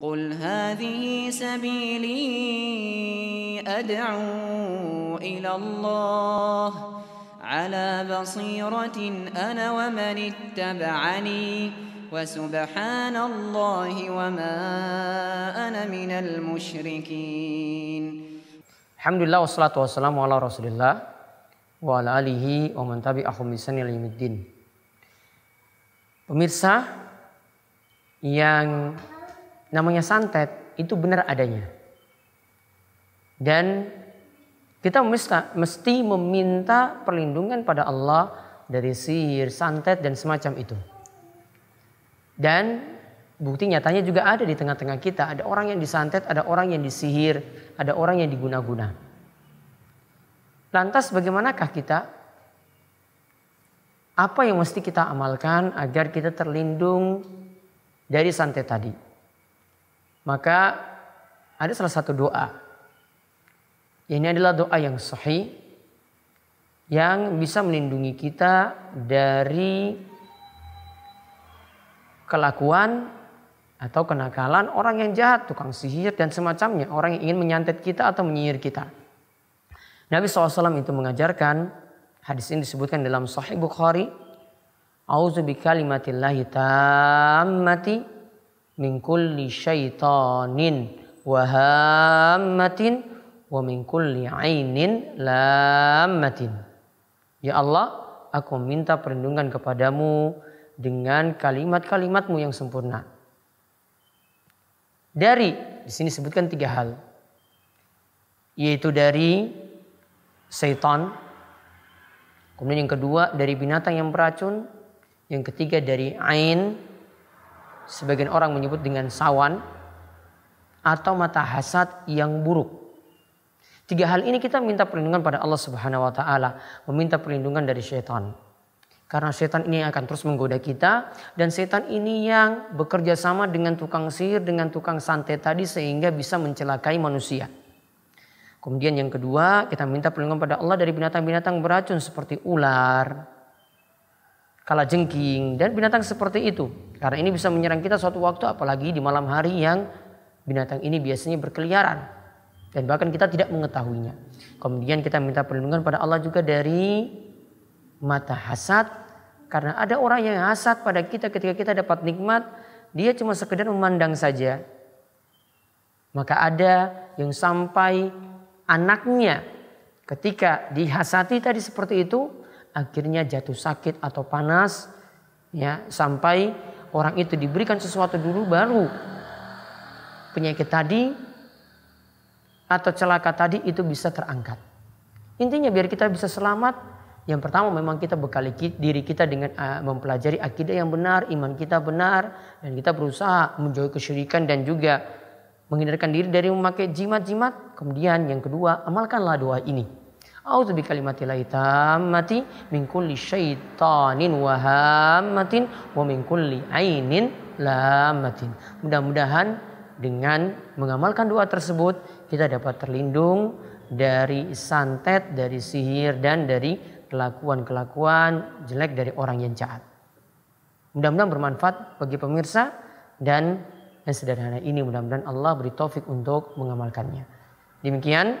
قل هذه سبيلي أدعو إلى الله على بصيرة أنا ومن اتبعني وسبحان الله وما أنا من المشركين الحمد لله والصلاة والسلام على رسول الله وعلى آله ومن تبعهم بإحسان إلى يوم الدين Pemirsa yang namanya santet itu benar adanya. Dan kita mesti meminta perlindungan pada Allah dari sihir, santet dan semacam itu. Dan bukti nyatanya juga ada di tengah-tengah kita. Ada orang yang disantet, ada orang yang disihir, ada orang yang diguna-guna. Lantas bagaimanakah kita? Apa yang mesti kita amalkan agar kita terlindung dari santet tadi? Maka ada salah satu doa. Ini adalah doa yang sahih yang bisa melindungi kita dari kelakuan atau kenakalan orang yang jahat, tukang sihir dan semacamnya, orang yang ingin menyantet kita atau menyihir kita. Nabi SAW itu mengajarkan, hadis ini disebutkan dalam Sahih Bukhari, Auzu bi tammati min kulli syaitanin wa hammatin wa min kulli ainin lammatin. Ya Allah, aku minta perlindungan kepadamu dengan kalimat-kalimatmu yang sempurna. Dari, di sini sebutkan tiga hal. Yaitu dari setan, kemudian yang kedua dari binatang yang beracun, yang ketiga dari ain, sebagian orang menyebut dengan sawan atau mata hasad yang buruk. Tiga hal ini kita minta perlindungan pada Allah Subhanahu wa taala, meminta perlindungan dari setan Karena setan ini akan terus menggoda kita dan setan ini yang bekerja sama dengan tukang sihir, dengan tukang santet tadi sehingga bisa mencelakai manusia. Kemudian yang kedua, kita minta perlindungan pada Allah dari binatang-binatang beracun seperti ular, kala jengking dan binatang seperti itu. Karena ini bisa menyerang kita suatu waktu apalagi di malam hari yang binatang ini biasanya berkeliaran dan bahkan kita tidak mengetahuinya. Kemudian kita minta perlindungan pada Allah juga dari mata hasad karena ada orang yang hasad pada kita ketika kita dapat nikmat, dia cuma sekedar memandang saja. Maka ada yang sampai anaknya ketika dihasati tadi seperti itu akhirnya jatuh sakit atau panas ya sampai orang itu diberikan sesuatu dulu baru penyakit tadi atau celaka tadi itu bisa terangkat. Intinya biar kita bisa selamat yang pertama memang kita bekali diri kita dengan ah, mempelajari akidah yang benar, iman kita benar dan kita berusaha menjauhi kesyirikan dan juga menghindarkan diri dari memakai jimat-jimat. Kemudian yang kedua, amalkanlah doa ini. A'udzu la tammati min kulli syaitanin wa hammatin wa min kulli ainin lamatin. Mudah-mudahan dengan mengamalkan doa tersebut kita dapat terlindung dari santet, dari sihir dan dari kelakuan-kelakuan jelek dari orang yang jahat. Mudah-mudahan bermanfaat bagi pemirsa dan yang sederhana ini mudah-mudahan Allah beri taufik untuk mengamalkannya. Demikian